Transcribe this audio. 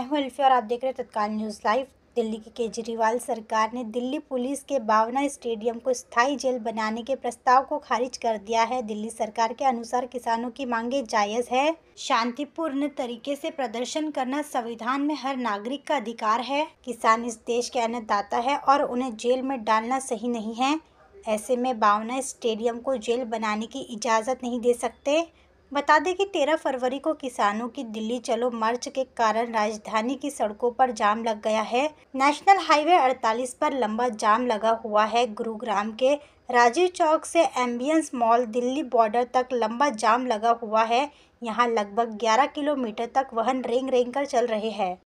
अहम अल्फी और आप देख रहे हैं तत्काल न्यूज़ लाइव दिल्ली की केजरीवाल सरकार ने दिल्ली पुलिस के बावना स्टेडियम को स्थायी जेल बनाने के प्रस्ताव को खारिज कर दिया है दिल्ली सरकार के अनुसार किसानों की मांगे जायज है शांतिपूर्ण तरीके से प्रदर्शन करना संविधान में हर नागरिक का अधिकार है किसान इस देश के अन्नदाता है और उन्हें जेल में डालना सही नहीं है ऐसे में बावना स्टेडियम को जेल बनाने की इजाज़त नहीं दे सकते बता दें कि 13 फरवरी को किसानों की दिल्ली चलो मार्च के कारण राजधानी की सड़कों पर जाम लग गया है नेशनल हाईवे 48 पर लंबा जाम लगा हुआ है गुरुग्राम के राजीव चौक से एम्बियंस मॉल दिल्ली बॉर्डर तक लंबा जाम लगा हुआ है यहाँ लगभग 11 किलोमीटर तक वाहन रेंग रेंग कर चल रहे हैं